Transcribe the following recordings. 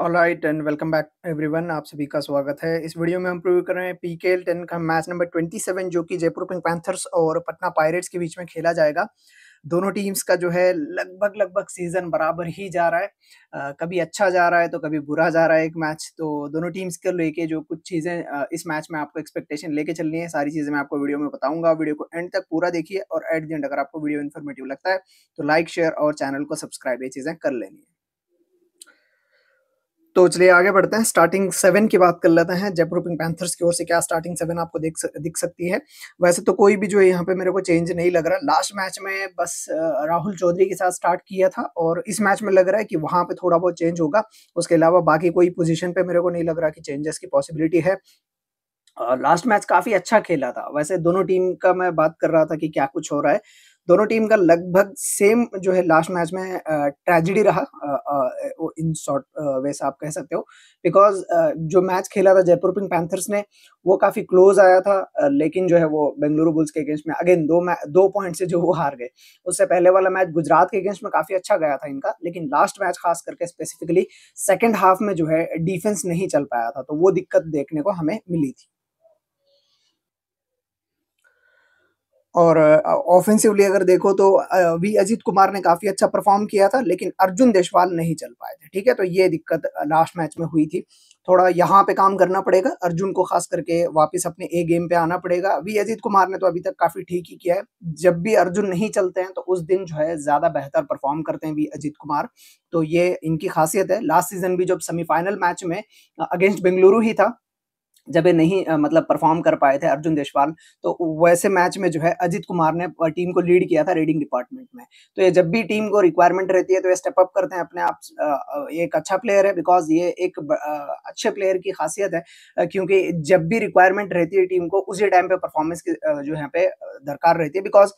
all right and welcome back everyone आप सभी का स्वागत है इस वीडियो में हम प्रूव कर रहे हैं पी के एल टेन का मैच नंबर ट्वेंटी सेवन जो कि जयपुर पिंक पैंथर्स और पटना पायरेट्स के बीच में खेला जाएगा दोनों टीम्स का जो है लगभग लगभग सीजन बराबर ही जा रहा है आ, कभी अच्छा जा रहा है तो कभी बुरा जा रहा है एक मैच तो दोनों टीम्स के लेके जो कुछ चीज़ें इस मैच में आपको एक्सपेक्टेशन लेके चलनी है सारी चीज़ें मैं आपको वीडियो में बताऊंगा वीडियो को एंड तक पूरा देखिए और एट द एंड अगर आपको वीडियो इन्फॉर्मेटिव लगता है तो लाइक शेयर और चैनल को सब्सक्राइब ये चीज़ें कर लेनी है तो चलिए आगे बढ़ते हैं स्टार्टिंग सेवन की बात कर लेते हैं जयपुर पिंक पैंथर्स की ओर से क्या स्टार्टिंग सेवन आपको दिख सक, दिख सकती है वैसे तो कोई भी जो यहाँ पे मेरे को चेंज नहीं लग रहा लास्ट मैच में बस राहुल चौधरी के साथ स्टार्ट किया था और इस मैच में लग रहा है कि वहाँ पे थोड़ा बहुत चेंज होगा उसके अलावा बाकी कोई पोजिशन पे मेरे को नहीं लग रहा कि चेंजेस की पॉसिबिलिटी है लास्ट मैच काफी अच्छा खेला था वैसे दोनों टीम का मैं बात कर रहा था कि क्या कुछ हो रहा है दोनों टीम का लगभग सेम जो है लास्ट मैच में ट्रेजिडी रहा इन शॉर्ट वैसे आप कह सकते हो बिकॉज जो मैच खेला था जयपुर पिंग पैंथर्स ने वो काफी क्लोज आया था लेकिन जो है वो बेंगलुरु बुल्स के अगेंस्ट में अगेन दो दो पॉइंट से जो वो हार गए उससे पहले वाला मैच गुजरात के अगेंस्ट में काफी अच्छा गया था इनका लेकिन लास्ट मैच खास करके स्पेसिफिकली सेकेंड हाफ में जो है डिफेंस नहीं चल पाया था तो वो दिक्कत देखने को हमें मिली थी और ऑफेंसिवली अगर देखो तो वी अजीत कुमार ने काफी अच्छा परफॉर्म किया था लेकिन अर्जुन देशवाल नहीं चल पाए थे ठीक है तो ये दिक्कत लास्ट मैच में हुई थी थोड़ा यहाँ पे काम करना पड़ेगा अर्जुन को खास करके वापस अपने ए गेम पे आना पड़ेगा वी अजीत कुमार ने तो अभी तक काफी ठीक ही किया है जब भी अर्जुन नहीं चलते हैं तो उस दिन जो है ज्यादा बेहतर परफॉर्म करते हैं वी अजीत कुमार तो ये इनकी खासियत है लास्ट सीजन भी जब सेमीफाइनल मैच में अगेंस्ट बेंगलुरु ही था जब ये नहीं मतलब परफॉर्म कर पाए थे अर्जुन देशवाल तो वैसे मैच में जो है अजित कुमार ने टीम को लीड किया था रीडिंग डिपार्टमेंट में तो ये जब भी टीम को रिक्वायरमेंट रहती है तो ये स्टेप अप करते हैं अपने आप एक अच्छा प्लेयर है बिकॉज ये एक अच्छे प्लेयर की खासियत है क्योंकि जब भी रिक्वायरमेंट रहती है टीम को उसी टाइम पे परफॉर्मेंस की जो यहाँ पे दरकार रहती है बिकॉज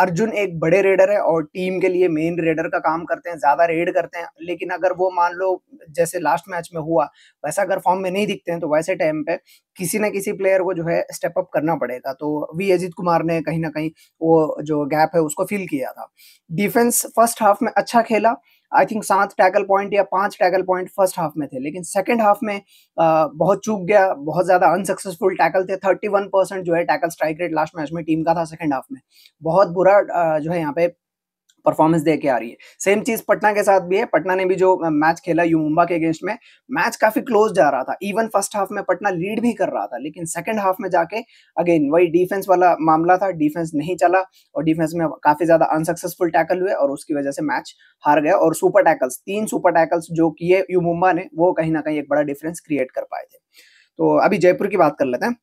अर्जुन एक बड़े रेडर है और टीम के लिए मेन रेडर का काम करते हैं ज्यादा रेड करते हैं लेकिन अगर वो मान लो जैसे लास्ट मैच में हुआ वैसा अगर फॉर्म में नहीं दिखते हैं तो वैसे टाइम पे किसी ना किसी प्लेयर को जो है स्टेप अप करना पड़ेगा तो वी अजीत कुमार ने कहीं ना कहीं वो जो गैप है उसको फिल किया था डिफेंस फर्स्ट हाफ में अच्छा खेला आई थिंक सात टैकल पॉइंट या पांच टैकल पॉइंट फर्स्ट हाफ में थे लेकिन सेकेंड हाफ में आ, बहुत चूक गया बहुत ज्यादा अनसक्सेसफुल टैकल थे थर्टी वन परसेंट जो है tackle strike rate last match में टीम का था सेकंड हाफ में बहुत बुरा आ, जो है यहाँ पे परफॉर्मेंस दे के आ रही है सेम चीज पटना के साथ भी है पटना ने भी जो मैच खेला यू मुंबा के अगेंस्ट में मैच काफी क्लोज जा रहा था इवन फर्स्ट हाफ में पटना लीड भी कर रहा था लेकिन सेकंड हाफ में जाके अगेन वही डिफेंस वाला मामला था डिफेंस नहीं चला और डिफेंस में काफी ज्यादा अनसक्सेसफुल टैकल हुए और उसकी वजह से मैच हार गया और सुपर टैकल्स तीन सुपर टैकल्स जो किए यू मुंबा ने वो कहीं ना कहीं एक बड़ा डिफरेंस क्रिएट कर पाए थे तो अभी जयपुर की बात कर लेते हैं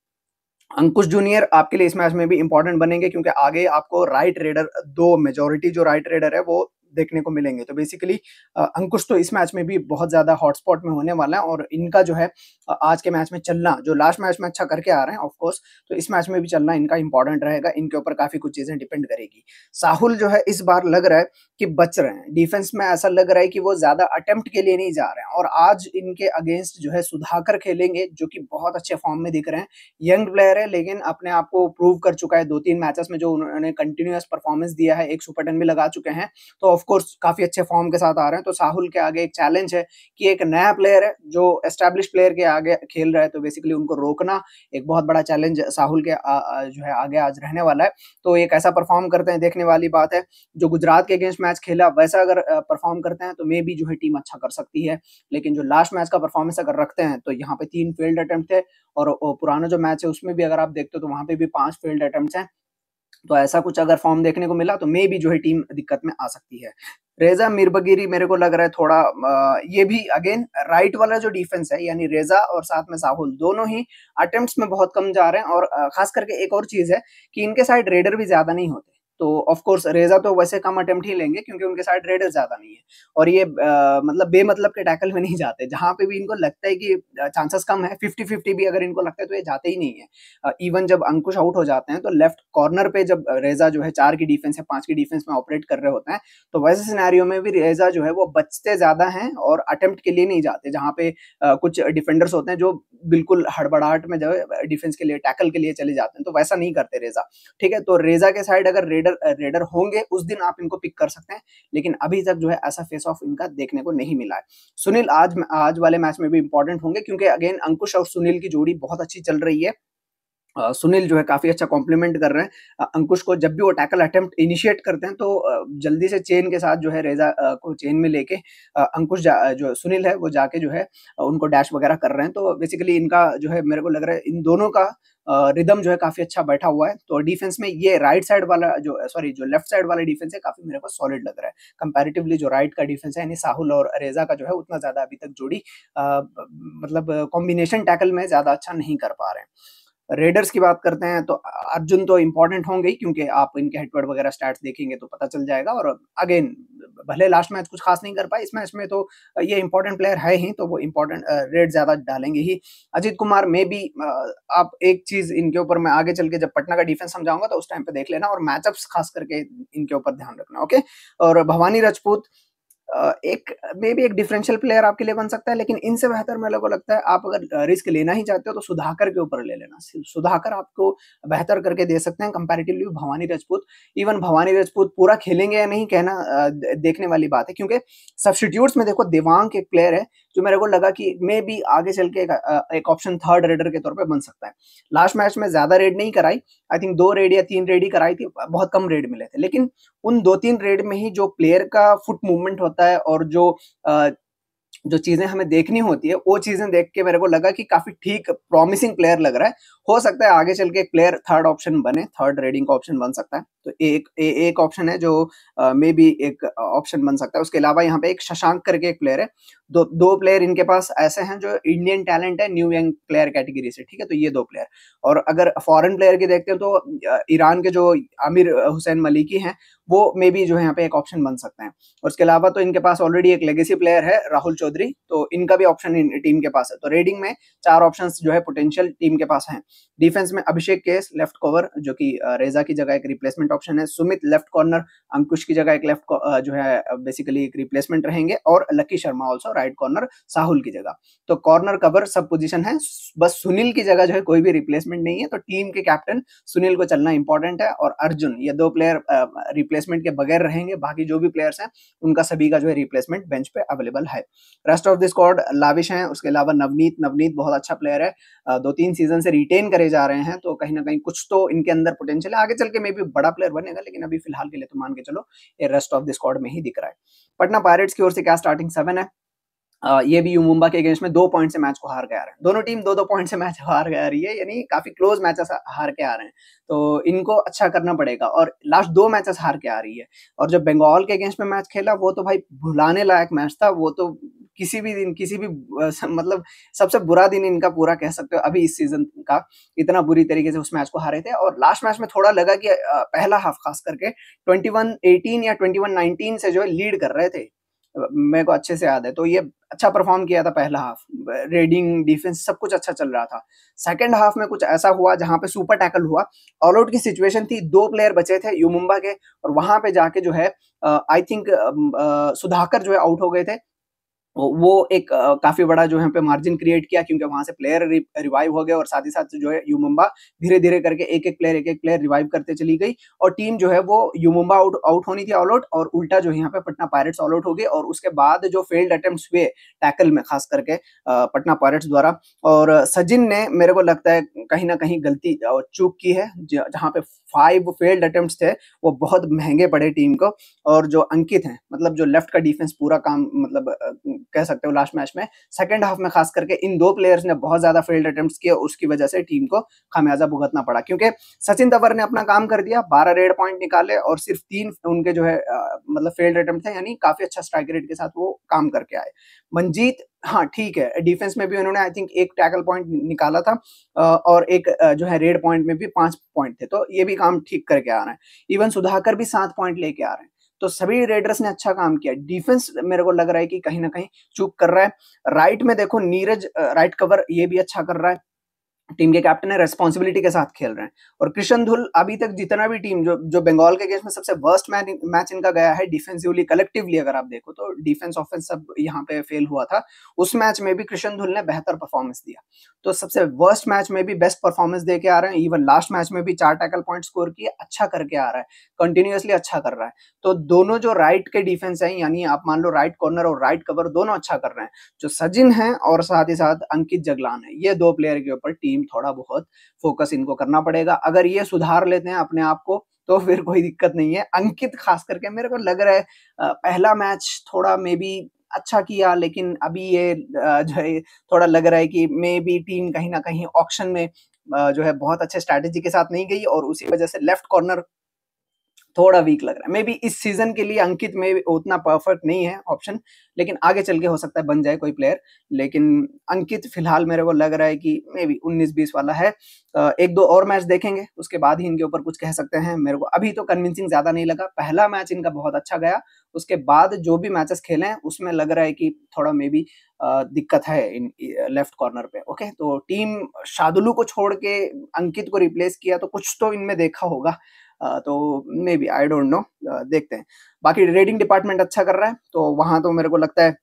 अंकुश जूनियर आपके लिए इस मैच में भी इंपॉर्टेंट बनेंगे क्योंकि आगे आपको राइट रेडर दो मेजोरिटी जो राइट रेडर है वो देखने को मिलेंगे तो बेसिकली अंकुश तो इस मैच में भी बहुत ज़्यादा हॉटस्पॉट में होने वाला है और इनका जो है आज के मैच में चलना जो लास्ट मैच में अच्छा करके आ रहे हैं ऑफकोर्स तो इस मैच में भी चलना इनका इंपॉर्टेंट रहेगा इनके ऊपर काफ़ी कुछ चीज़ें डिपेंड करेगी साहुल जो है इस बार लग रहा है कि बच रहे हैं डिफेंस में ऐसा लग रहा है कि वो ज़्यादा अटेम्प्ट के लिए नहीं जा रहे हैं और आज इनके अगेंस्ट जो है सुधाकर खेलेंगे जो कि बहुत अच्छे फॉर्म में दिख रहे हैं यंग प्लेयर है लेकिन अपने आप को प्रूव कर चुका है दो तीन मैचेस में जो उन्होंने कंटिन्यूस परफॉर्मेंस दिया है एक सुपर टेन भी लगा चुके हैं तो ऑफ ऑफकोर्स काफी अच्छे फॉर्म के साथ आ रहे हैं तो साहुल के आगे एक चैलेंज है कि एक नया प्लेयर है जो एस्टेब्लिश प्लेयर के आगे खेल रहा है तो बेसिकली उनको रोकना एक बहुत बड़ा चैलेंज साहुल के आ, जो है आगे आज रहने वाला है तो ये कैसा परफॉर्म करते हैं देखने वाली बात है जो गुजरात के अगेंस्ट मैच खेला वैसा अगर परफॉर्म करते हैं तो मे भी जो है टीम अच्छा कर सकती है लेकिन जो लास्ट मैच का परफॉर्मेंस अगर रखते हैं तो यहाँ पे तीन फेल्ड अटेम्प्ट थे और पुराना जो मैच है उसमें भी अगर आप देखते हो तो वहाँ पे भी पांच फेल्ड अटेम्प्ट हैं तो ऐसा कुछ अगर फॉर्म देखने को मिला तो मे भी जो है टीम दिक्कत में आ सकती है रेजा मिर्बगिरी मेरे को लग रहा है थोड़ा आ, ये भी अगेन राइट वाला जो डिफेंस है यानी रेजा और साथ में साहुल दोनों ही अटेम्प्ट्स में बहुत कम जा रहे हैं और खास करके एक और चीज है कि इनके साइड रेडर भी ज्यादा नहीं होते तो ऑफ कोर्स रेजा तो वैसे कम अटेम्प्ट ही लेंगे क्योंकि उनके साथ रेडर ज्यादा नहीं है और ये आ, मतलब बेमतलब के टैकल में नहीं जाते जहां पे भी इनको लगता है कि चांसेस कम है फिफ्टी फिफ्टी भी अगर इनको लगता है तो ये जाते ही नहीं है इवन जब अंकुश आउट हो जाते हैं तो लेफ्ट कॉर्नर पे जब रेजा जो है चार की डिफेंस या पांच की डिफेंस में ऑपरेट कर रहे होते हैं तो वैसे सिनेरियो में भी रेजा जो है वो बचते ज्यादा हैं और अटेम्प्ट के लिए नहीं जाते जहाँ पे कुछ डिफेंडर्स होते हैं जो बिल्कुल हड़बड़ाहट में जो डिफेंस के लिए टैकल के लिए चले जाते हैं तो वैसा नहीं करते रेजा ठीक है तो रेजा के साइड अगर रेड रेडर रेडर होंगे उस दिन आप इनको पिक कर सकते हैं लेकिन अभी तक जो है ऐसा फेस ऑफ इनका देखने को नहीं मिला है सुनील आज आज वाले मैच में भी इंपॉर्टेंट होंगे क्योंकि अगेन अंकुश और सुनील की जोड़ी बहुत अच्छी चल रही है सुनील जो है काफी अच्छा कॉम्प्लीमेंट कर रहे हैं अंकुश को जब भी वो टैकल अटेम्प्ट इनिशिएट करते हैं तो जल्दी से चेन के साथ जो है रेजा को चेन में लेके अंकुश जो सुनील है वो जाके जो है उनको डैश वगैरह कर रहे हैं तो बेसिकली इनका जो है मेरे को लग रहा है इन दोनों का रिदम जो है काफी अच्छा बैठा हुआ है तो डिफेंस में ये राइट साइड वाला जो सॉरी जो लेफ्ट साइड वाला डिफेंस है काफी मेरे को सॉलिड लग रहा है कंपैरेटिवली जो राइट का डिफेंस है यानी साहुल और रेजा का जो है उतना ज्यादा अभी तक जोड़ी मतलब कॉम्बिनेशन टैकल में ज्यादा अच्छा नहीं कर पा रहे हैं रेडर्स की बात करते हैं तो अर्जुन तो इम्पोर्टेंट होंगे क्योंकि आप इनके हेडवर्ड वगैरह स्टार्ट देखेंगे तो पता चल जाएगा और अगेन भले लास्ट मैच कुछ खास नहीं कर पाए इस मैच में तो ये इंपॉर्टेंट प्लेयर है ही तो वो इम्पोर्टेंट रेड ज़्यादा डालेंगे ही अजीत कुमार मे भी आप एक चीज़ इनके ऊपर मैं आगे चल के जब पटना का डिफेंस समझाऊंगा तो उस टाइम पे देख लेना और मैचअप्स खास करके इनके ऊपर ध्यान रखना ओके और भवानी राजपूत एक मे भी एक डिफरेंशियल प्लेयर आपके लिए बन सकता है लेकिन इनसे बेहतर मेरे को लगता है आप अगर रिस्क लेना ही चाहते हो तो सुधाकर के ऊपर ले लेना सुधाकर आपको बेहतर करके दे सकते हैं कंपैरेटिवली भवानी राजपूत इवन भवानी राजपूत पूरा खेलेंगे या नहीं कहना देखने वाली बात है क्योंकि सब्सिट्यूट्स में देखो देवांग एक प्लेयर है जो मेरे को लगा कि मे भी आगे चल के एक ऑप्शन थर्ड रेडर के तौर पर बन सकता है लास्ट मैच में ज्यादा रेड नहीं कराई आई थिंक दो रेड या तीन रेड ही कराई थी बहुत कम रेड मिले थे लेकिन उन दो तीन रेड में ही जो प्लेयर का फुट मूवमेंट होता है और जो जो चीजें हमें देखनी होती है वो चीजें देख के मेरे को लगा कि काफी ठीक प्रॉमिसिंग प्लेयर लग रहा है हो सकता है आगे चल के एक प्लेयर थर्ड ऑप्शन बने थर्ड रेडिंग का ऑप्शन बन सकता है तो एक ए, एक ऑप्शन है जो मे बी एक ऑप्शन बन सकता है उसके अलावा यहाँ पे एक शशांक करके एक प्लेयर है दो दो प्लेयर इनके पास ऐसे हैं जो इंडियन टैलेंट है न्यू यंग प्लेयर कैटेगरी से ठीक है तो ये दो प्लेयर और अगर फॉरेन प्लेयर की देखते हैं तो ईरान के जो आमिर हुसैन मलिकी हैं वो मे बी जो है यहाँ पे एक ऑप्शन बन सकते हैं और उसके अलावा तो इनके पास ऑलरेडी एक लेगेसी प्लेयर है राहुल चौधरी तो इनका भी ऑप्शन टीम के पास है तो रेडिंग में चार ऑप्शन जो है पोटेंशियल टीम के पास है डिफेंस में अभिषेक केस लेफ्ट कवर जो कि रेजा की जगह एक रिप्लेसमेंट ऑप्शन है सुमित लेफ्ट कॉर्नर अंकुश की जगह एक लेफ्ट जो है बेसिकली एक रिप्लेसमेंट रहेंगे और Lucky Sharma also right corner Sahul की जगह तो कॉर्नर कवर सब पोजिशन है बस सुनील की जगह जो है कोई भी रिप्लेसमेंट नहीं है तो टीम के कैप्टन सुनील को चलना इंपॉर्टेंट है और अर्जुन ये दो प्लेयर रिप्लेसमेंट के बगैर रहेंगे बाकी जो भी प्लेयर्स हैं उनका सभी का जो है रिप्लेसमेंट बेंच पे अवेलेबल है rest of the squad lavish है उसके अलावा नवनीत नवनीत बहुत अच्छा प्लेयर है दो तीन सीजन से रिटेन गेन करे जा रहे हैं तो कहीं ना कहीं कुछ तो इनके अंदर पोटेंशियल है आगे चल के मे भी बड़ा प्लेयर बनेगा लेकिन अभी फिलहाल के लिए तो मान के चलो ये रेस्ट ऑफ द स्क्वाड में ही दिख रहा है पटना पायरेट्स की ओर से क्या स्टार्टिंग सेवन है ये भी यू मुंबा के अगेंस्ट में दो पॉइंट से मैच को हार के आ रहे हैं दोनों टीम दो दो पॉइंट से मैच हार के आ रही है यानी काफी क्लोज मैच हार के आ रहे हैं तो इनको अच्छा करना पड़ेगा और लास्ट दो मैचेस हार के आ रही है और जब बंगाल के अगेंस्ट में मैच खेला वो तो भाई भुलाने लायक मैच था वो तो किसी भी दिन किसी भी मतलब सबसे बुरा दिन इनका पूरा कह सकते हो अभी इस सीजन का इतना बुरी तरीके से उस मैच को हारे थे और लास्ट मैच में थोड़ा लगा कि पहला हाफ खास करके ट्वेंटी या 21 से जो है लीड कर रहे थे मेरे को अच्छे से याद है तो ये अच्छा परफॉर्म किया था पहला हाफ रेडिंग डिफेंस सब कुछ अच्छा चल रहा था सेकंड हाफ में कुछ ऐसा हुआ जहां पे सुपर टैकल हुआ ऑल आउट की सिचुएशन थी दो प्लेयर बचे थे यूमुम्बा के और वहां पे जाके जो है आई थिंक सुधाकर जो है आउट हो गए थे वो एक काफी बड़ा जो है पे मार्जिन क्रिएट किया क्योंकि वहां से प्लेयर रि, रिवाइव हो गए और साथ ही साथ जो है युमुम्बा धीरे धीरे करके एक एक प्लेयर एक एक प्लेयर रिवाइव करते चली गई और टीम जो है वो युमुम्बा आउट आउट होनी थी ऑल आउट और उल्टा जो है यहाँ पे पटना पायरेट्स ऑल आउट हो गई और उसके बाद जो फेल्ड अटेम्प्ट हुए टैकल में खास करके पटना पायरेट्स द्वारा और सचिन ने मेरे को लगता है कहीं ना कहीं गलती चूक की है जहाँ पे फाइव फेल्ड अटेम्प्ट थे वो बहुत महंगे पड़े टीम को और जो अंकित हैं मतलब जो लेफ्ट का डिफेंस पूरा काम मतलब कह सकते हो लास्ट मैच में सेकेंड हाफ में खास करके इन दो प्लेयर्स ने बहुत ज्यादा फील्ड अटेम्प्ट किए उसकी वजह से टीम को खामियाजा भुगतना पड़ा क्योंकि सचिन तंवर ने अपना काम कर दिया बारह रेड पॉइंट निकाले और सिर्फ तीन उनके जो है मतलब फील्ड अटेम्प्ट थे यानी काफी अच्छा स्ट्राइक रेट के साथ वो काम करके आए मंजीत हाँ ठीक है डिफेंस में भी उन्होंने आई थिंक एक टैकल पॉइंट निकाला था और एक जो है रेड पॉइंट में भी पांच पॉइंट थे तो ये भी काम ठीक करके आ रहे हैं इवन सुधाकर भी सात पॉइंट लेके आ रहे हैं तो सभी रेडर्स ने अच्छा काम किया डिफेंस मेरे को लग रहा है कि कहीं ना कहीं चूक कर रहा है राइट में देखो नीरज राइट कवर ये भी अच्छा कर रहा है टीम के कैप्टन है रेस्पॉन्सिबिलिटी के साथ खेल रहे हैं और कृष्ण धुल अभी तक जितना भी टीम जो जो बंगाल के अगेंस्ट में सबसे वर्स्ट मैच मैच इनका गया है डिफेंसिवली कलेक्टिवली अगर आप देखो तो डिफेंस ऑफेंस सब यहाँ पे फेल हुआ था उस मैच में भी कृष्ण धुल ने बेहतर परफॉर्मेंस दिया तो सबसे वर्स्ट मैच में भी बेस्ट परफॉर्मेंस दे के आ रहे हैं इवन लास्ट मैच में भी चार टैकल पॉइंट स्कोर किए अच्छा करके आ रहा है कंटिन्यूसली अच्छा कर रहा है तो दोनों जो राइट के डिफेंस है यानी आप मान लो राइट कॉर्नर और राइट कवर दोनों अच्छा कर रहे हैं जो सचिन है और साथ ही साथ अंकित जगलान है ये दो प्लेयर के ऊपर टीम टीम थोड़ा बहुत फोकस इनको करना पड़ेगा अगर ये सुधार लेते हैं अपने आप को तो फिर कोई दिक्कत नहीं है अंकित खास करके मेरे को लग रहा है पहला मैच थोड़ा मे बी अच्छा किया लेकिन अभी ये जो है थोड़ा लग रहा है कि मे बी टीम कहीं ना कहीं ऑप्शन में जो है बहुत अच्छे स्ट्रैटेजी के साथ नहीं गई और उसी वजह से लेफ्ट कॉर्नर थोड़ा वीक लग रहा है मे बी इस सीजन के लिए अंकित में उतना परफेक्ट नहीं है ऑप्शन लेकिन आगे चल के हो सकता है बन जाए कोई प्लेयर लेकिन अंकित फिलहाल मेरे को लग रहा है कि मे बी उन्नीस बीस वाला है एक दो और मैच देखेंगे उसके बाद ही इनके ऊपर कुछ कह सकते हैं मेरे को अभी तो कन्विंसिंग ज्यादा नहीं लगा पहला मैच इनका बहुत अच्छा गया उसके बाद जो भी मैचेस खेले हैं उसमें लग रहा है कि थोड़ा मे बी दिक्कत है इन लेफ्ट कॉर्नर पे ओके तो टीम शादुलू को छोड़ के अंकित को रिप्लेस किया तो कुछ तो इनमें देखा होगा तो maybe I don't know देखते हैं बाकी रेडिंग डिपार्टमेंट अच्छा कर रहा है तो वहां तो मेरे को लगता है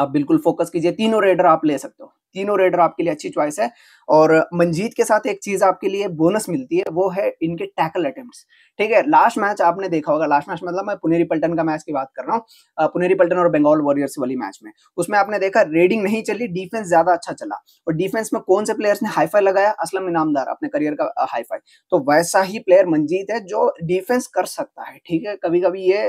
आप बिल्कुल फोकस कीजिए तीनों रेडर आप ले सकते हो तीनों रेडर आपके लिए अच्छी चॉइस है और मंजीत के साथ एक चीज आपके लिए बोनस मिलती है वो है इनके टैकल अटेम्प्ट ठीक है लास्ट मैच आपने देखा होगा लास्ट मैच मतलब मैं पुनेरी पल्टन का मैच की बात कर रहा हूँ पुनेरी पल्टन और बंगाल वॉरियर्स वाली मैच में उसमें आपने देखा रेडिंग नहीं चली डिफेंस ज्यादा अच्छा चला और डिफेंस में कौन से प्लेयर्स ने हाईफाई लगाया असलम इनामदार अपने करियर का हाईफाई तो वैसा ही प्लेयर मंजीत है जो डिफेंस कर सकता है ठीक है कभी कभी ये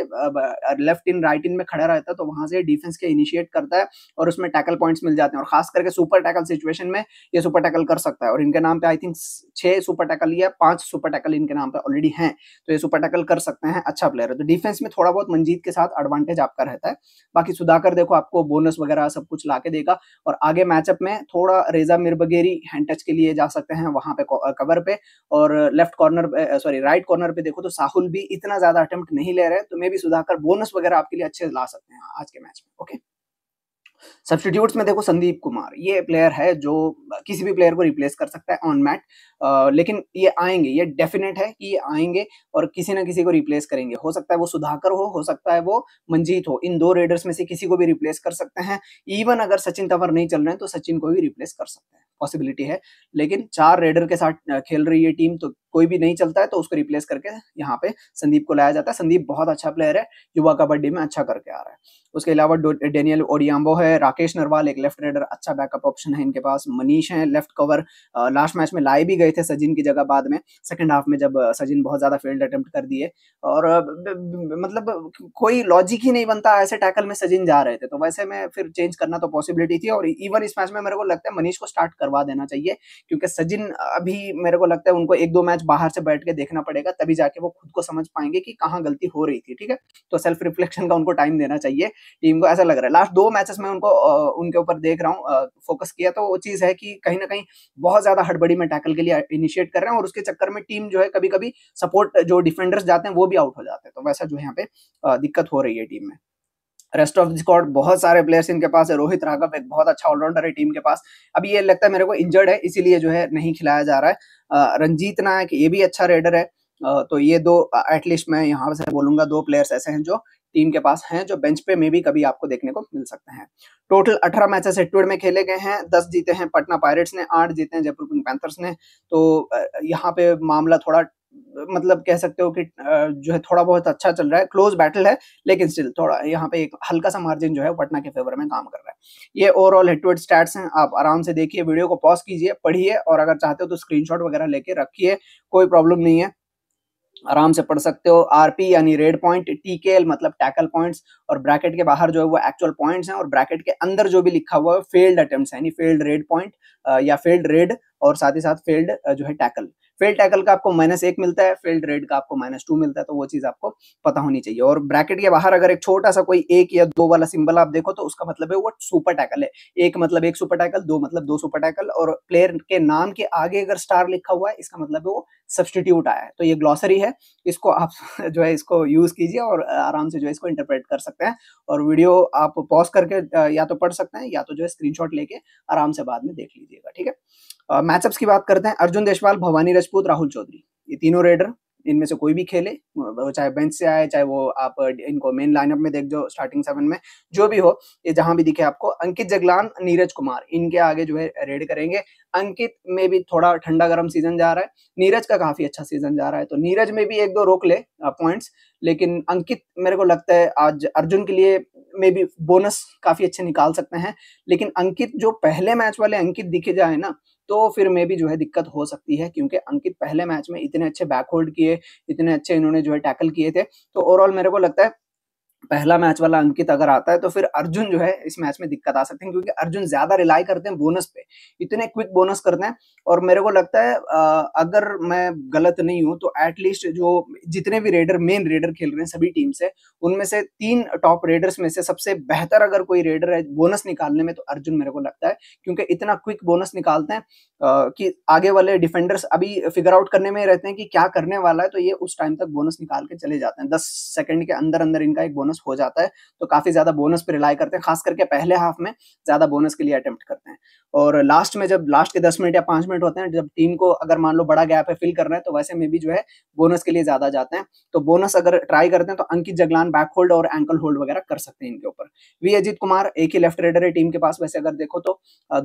लेफ्ट इन राइट इन में खड़ा रहता है तो वहां से डिफेंस के इनिशिएट करता है और उसमें टैकल पॉइंट्स मिल जाते हैं और खास करके सुपर टैकल सिचुएशन में ये सुपर टैकल कर सकता है और इनके नाम पे आई थिंक छह सुपर टैकल या पांच सुपर टैकल इनके नाम पे ऑलरेडी हैं तो ये सुपर टैकल कर सकते हैं अच्छा प्लेयर है तो डिफेंस में थोड़ा बहुत मंजीत के साथ एडवांटेज आपका रहता है बाकी सुधाकर देखो आपको बोनस वगैरह सब कुछ ला देगा और आगे मैचअप में थोड़ा रेजा मिर्बगेरी हैंड टच के लिए जा सकते हैं वहां पे कवर पे और left corner sorry right corner पे देखो तो साहुल भी इतना ज्यादा अटेम्प्ट नहीं ले रहे तो मे भी सुधाकर बोनस वगैरह आपके लिए अच्छे ला सकते हैं आज के मैच में ओके सब्सटीट्यूट्स में देखो संदीप कुमार ये प्लेयर है जो किसी भी प्लेयर को रिप्लेस कर सकता है ऑन मैट लेकिन ये आएंगे ये डेफिनेट है कि ये आएंगे और किसी ना किसी को रिप्लेस करेंगे हो सकता है वो सुधाकर हो हो सकता है वो मंजीत हो इन दो रेडर्स में से किसी को भी रिप्लेस कर सकते हैं इवन अगर सचिन तंवर नहीं चल रहे हैं तो सचिन को भी रिप्लेस कर सकते हैं पॉसिबिलिटी है लेकिन चार रेडर के साथ खेल रही है टीम तो कोई भी नहीं चलता है तो उसको रिप्लेस करके यहाँ पे संदीप को लाया जाता है संदीप बहुत अच्छा प्लेयर है युवा कबड्डी में अच्छा करके आ रहा है उसके अलावा डेनियल ओडियाम्बो है राकेश नरवाल एक लेफ्ट रेडर अच्छा बैकअप ऑप्शन है इनके पास मनीष है लेफ्ट कवर लास्ट मैच में लाए भी गए गए थे सजिन की जगह बाद में सेकेंड हाफ में जब सजिन बहुत ज़्यादा फील्ड अटेम्प्ट कर दिए और मतलब कोई लॉजिक ही नहीं बनता ऐसे टैकल में सजिन जा रहे थे तो वैसे में फिर चेंज करना तो पॉसिबिलिटी थी और इवन इस मैच में मेरे को लगता है मनीष को स्टार्ट करवा देना चाहिए क्योंकि सजिन अभी मेरे को लगता है उनको एक दो मैच बाहर से बैठ के देखना पड़ेगा तभी जाके वो खुद को समझ पाएंगे कि कहाँ गलती हो रही थी ठीक है तो सेल्फ रिफ्लेक्शन का उनको टाइम देना चाहिए टीम को ऐसा लग रहा है लास्ट दो मैचेस में उनको उनके ऊपर देख रहा हूँ फोकस किया तो वो चीज़ है कि कहीं ना कहीं बहुत ज़्यादा हड़बड़ी में टैकल के लिए इनिशिएट कर रहे हैं और उसके चक्कर में टीम जो है कभी कभी सपोर्ट जो डिफेंडर्स जाते हैं वो भी आउट हो जाते हैं तो वैसा जो है यहाँ पे दिक्कत हो रही है टीम में रेस्ट ऑफ स्कॉट बहुत सारे प्लेयर्स इनके पास है रोहित राघव एक बहुत अच्छा ऑलराउंडर है टीम के पास अभी ये लगता है मेरे को इंजर्ड है इसीलिए जो है नहीं खिलाया जा रहा है रंजीत नायक ये भी अच्छा रेडर है तो ये दो एटलीस्ट मैं यहाँ से बोलूंगा दो प्लेयर्स ऐसे हैं जो टीम के पास हैं जो बेंच पे में भी कभी आपको देखने को मिल सकते हैं टोटल अठारह मैचेस हेटवेड में खेले गए हैं दस जीते हैं पटना पायरेट्स ने आठ जीते हैं जयपुर किंग पैंथर्स ने तो यहाँ पे मामला थोड़ा मतलब कह सकते हो कि जो है थोड़ा बहुत अच्छा चल रहा है क्लोज बैटल है लेकिन स्टिल थोड़ा यहाँ पे एक हल्का सा मार्जिन जो है पटना के फेवर में काम कर रहा है ये ओवरऑल हेटवेड स्टैट्स हैं आप आराम से देखिए वीडियो को पॉज कीजिए पढ़िए और अगर चाहते हो तो स्क्रीनशॉट वगैरह लेके रखिए कोई प्रॉब्लम नहीं है आराम से पढ़ सकते हो आरपी यानी रेड पॉइंट टीकेएल मतलब टैकल पॉइंट्स और ब्रैकेट के बाहर जो है वो एक्चुअल पॉइंट्स हैं और ब्रैकेट के अंदर जो भी लिखा हुआ है फेल्ड अटेम्प्ट यानी फेल्ड रेड पॉइंट या फेल्ड रेड और साथ ही साथ फेल्ड जो है टैकल फेल्ड टैकल का आपको माइनस एक मिलता है फेल्ड रेड का आपको माइनस टू मिलता है तो वो चीज आपको पता होनी चाहिए और ब्रैकेट के बाहर अगर एक छोटा सा कोई एक या दो वाला सिंबल आप देखो तो उसका मतलब है वो सुपर टैकल है एक मतलब एक सुपर टैकल दो मतलब दो सुपर टैकल और प्लेयर के नाम के आगे अगर स्टार लिखा हुआ है इसका मतलब है वो सब्सटीट्यूट आया है तो ये ग्लॉसरी है इसको आप जो है इसको यूज कीजिए और आराम से जो है इसको इंटरप्रेट कर सकते हैं और वीडियो आप पॉज करके या तो पढ़ सकते हैं या तो जो है स्क्रीनशॉट लेके आराम से बाद में देख लीजिएगा ठीक है मैचअप्स की बात करते हैं अर्जुन देशवाल भवानी राजपूत राहुल चौधरी ये तीनों रेडर इनमें से कोई भी खेले वो चाहे बेंच से आए चाहे वो आप इनको मेन लाइनअप में देख जो स्टार्टिंग सेवन में जो भी हो ये जहां भी दिखे आपको अंकित जगलान नीरज कुमार इनके आगे जो है रेड करेंगे अंकित में भी थोड़ा ठंडा गर्म सीजन जा रहा है नीरज का काफी अच्छा सीजन जा रहा है तो नीरज में भी एक दो रोक ले पॉइंट्स लेकिन अंकित मेरे को लगता है आज अर्जुन के लिए में भी बोनस काफी अच्छे निकाल सकते हैं लेकिन अंकित जो पहले मैच वाले अंकित दिखे जाए ना तो फिर मे भी जो है दिक्कत हो सकती है क्योंकि अंकित पहले मैच में इतने अच्छे बैकहोल्ड किए इतने अच्छे इन्होंने जो है टैकल किए थे तो ओवरऑल मेरे को लगता है पहला मैच वाला अंकित अगर आता है तो फिर अर्जुन जो है इस मैच में दिक्कत आ सकते हैं क्योंकि अर्जुन ज्यादा रिलाई करते हैं बोनस पे इतने क्विक बोनस करते हैं और मेरे को लगता है अगर मैं गलत नहीं हूँ तो एटलीस्ट जो जितने भी रेडर मेन रेडर खेल रहे हैं सभी टीम से उनमें से तीन टॉप रेडर्स में से सबसे बेहतर अगर कोई रेडर है बोनस निकालने में तो अर्जुन मेरे को लगता है क्योंकि इतना क्विक बोनस निकालते हैं कि आगे वाले डिफेंडर्स अभी फिगर आउट करने में रहते हैं कि क्या करने वाला है तो ये उस टाइम तक बोनस निकाल के चले जाते हैं दस सेकेंड के अंदर अंदर इनका एक बोनस बोनस हो जाता है तो काफी ज्यादा बोनस पे रिलाई करते हैं खास करके पहले हाफ में ज्यादा बोनस के लिए अटेम्प्ट करते हैं और लास्ट में जब लास्ट के दस मिनट या पांच मिनट होते हैं जब टीम को अगर मान लो बड़ा गैप है फिल कर रहे हैं तो वैसे में भी जो है बोनस के लिए ज्यादा जाते हैं तो बोनस अगर ट्राई करते हैं तो अंकित जगलान बैक होल्ड और एंकल होल्ड वगैरह कर सकते हैं इनके ऊपर वी अजीत कुमार एक ही लेफ्ट रेडर है टीम के पास वैसे अगर देखो तो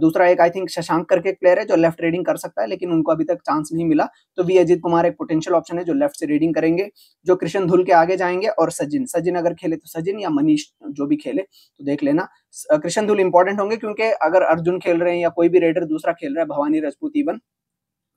दूसरा एक आई थिंक शशांक करके एक प्लेयर है जो लेफ्ट रेडिंग कर सकता है लेकिन उनको अभी तक चांस नहीं मिला तो वी अजीत कुमार एक पोटेंशियल ऑप्शन है जो लेफ्ट से रीडिंग करेंगे जो कृष्ण धुल के आगे जाएंगे और सजिन सजिन अगर खेले तो सजिन या मनीष जो भी खेले तो देख लेना कृष्ण धूल इंपॉर्टेंट होंगे क्योंकि अगर अर्जुन खेल रहे हैं या कोई भी रेडर दूसरा खेल रहा है भवानी राजपूत इवन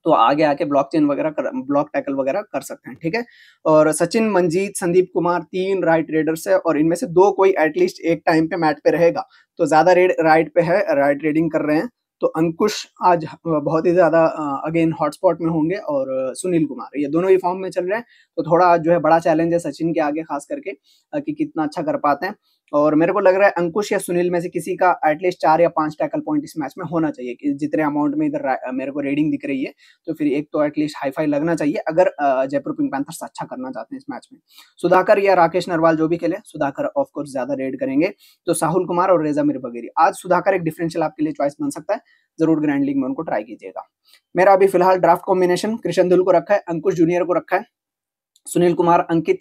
तो आगे आके ब्लॉक चेन वगैरह ब्लॉक टैकल वगैरह कर सकते हैं ठीक है और सचिन मंजीत संदीप कुमार तीन राइट रेडर्स है और इनमें से दो कोई एटलीस्ट एक टाइम पे मैट पे रहेगा तो ज्यादा रेड राइट पे है राइट रेडिंग कर रहे हैं तो अंकुश आज बहुत ही ज़्यादा अगेन हॉटस्पॉट में होंगे और सुनील कुमार ये दोनों ही फॉर्म में चल रहे हैं तो थोड़ा जो है बड़ा चैलेंज है सचिन के आगे खास करके कि कितना अच्छा कर पाते हैं और मेरे को लग रहा है अंकुश या सुनील में से किसी का एटलीस्ट चार या पांच टैकल पॉइंट इस मैच में होना चाहिए कि जितने अमाउंट में इधर मेरे को रेडिंग दिख रही है तो फिर एक तो एटलीस्ट हाई फाई लगना चाहिए अगर जयपुर पिंक पैंथर्स अच्छा करना चाहते हैं इस मैच में सुधाकर या राकेश नरवाल जो भी खेले सुधाकर ऑफकोर्स ज्यादा रेड करेंगे तो साहुल कुमार और रेजा मीर बगेरी आज सुधाकर एक डिफरेंशियल आपके लिए चॉइस बन सकता है जरूर ग्रैंड लीग में उनको ट्राई कीजिएगा मेरा अभी फिलहाल ड्राफ्ट कॉम्बिनेशन कृष्ण धुल को रखा है अंकुश जूनियर को रखा है सुनील कुमार अंकित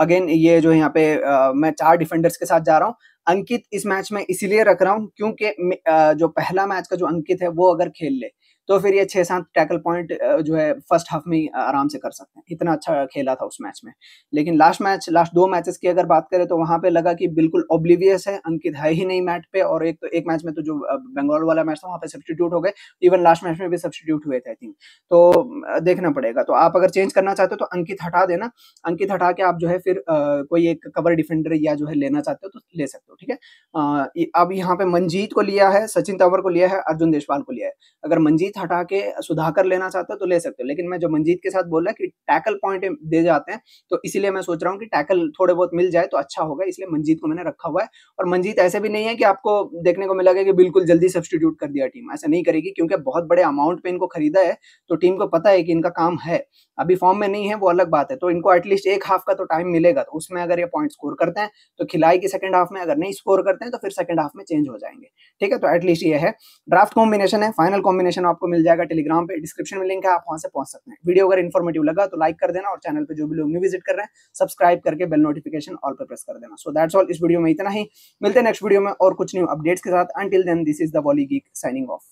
अगेन ये जो यहाँ पे आ, मैं चार डिफेंडर्स के साथ जा रहा हूँ अंकित इस मैच में इसीलिए रख रहा हूँ क्योंकि जो पहला मैच का जो अंकित है वो अगर खेल ले तो फिर ये छः सात टैकल पॉइंट जो है फर्स्ट हाफ में आराम से कर सकते हैं इतना अच्छा खेला था उस मैच में लेकिन लास्ट मैच लास्ट दो मैचेस की अगर बात करें तो वहां पे लगा कि बिल्कुल ओब्लिवियस है अंकित है ही नहीं मैट पे और एक तो एक मैच में तो जो बंगाल वाला मैच था वहां पे सब्सटीट्यूट हो गए इवन लास्ट मैच में भी सब्सटीट्यूट हुए थे आई थिंक तो देखना पड़ेगा तो आप अगर चेंज करना चाहते हो तो अंकित हटा देना अंकित हटा के आप जो है फिर कोई एक कवर डिफेंडर या जो है लेना चाहते हो तो ले सकते हो ठीक है अब यहाँ पे मंजीत को लिया है सचिन तंवर को लिया है अर्जुन देशपाल को लिया है अगर मंजीत हटा के कर लेना चाहते हो तो ले सकते हो लेकिन मैं जो मंजीत के साथ बोला कि टैकल पॉइंट दे जाते हैं तो इसीलिए मैं सोच रहा हूँ कि टैकल थोड़े बहुत मिल जाए तो अच्छा होगा इसलिए मंजीत को मैंने रखा हुआ है और मंजीत ऐसे भी नहीं है कि आपको देखने को मिला कि बिल्कुल जल्दी सब्सटीट्यूट कर दिया टीम ऐसा नहीं करेगी क्योंकि बहुत बड़े अमाउंट पे इनको खरीदा है तो टीम को पता है कि इनका काम है अभी फॉर्म में नहीं है वो अलग बात है तो इनको एटलीस्ट एक हाफ का तो टाइम मिलेगा तो उसमें अगर ये पॉइंट स्कोर करते हैं तो खिलाई की सेकंड हाफ में अगर नहीं स्कोर करते हैं तो फिर सेकंड हाफ में चेंज हो जाएंगे ठीक है तो एटलीस्ट ये है ड्राफ्ट कॉम्बिनेशन है फाइनल कॉम्बिनेशन आप आपको मिल जाएगा टेलीग्राम पे डिस्क्रिप्शन में लिंक है आप वहाँ से पहुंच सकते हैं वीडियो अगर इन्फॉर्मेटिव लगा तो लाइक कर देना और चैनल पर जो भी लोग न्यू विजिट कर रहे हैं सब्सक्राइब करके बेल नोटिफिकेशन ऑल पर प्रेस कर देना सो दैट्स ऑल इस वीडियो में इतना ही मिलते हैं नेक्स्ट वीडियो में और कुछ न्यू अपडेट्स के साथ until then this is the volley geek signing of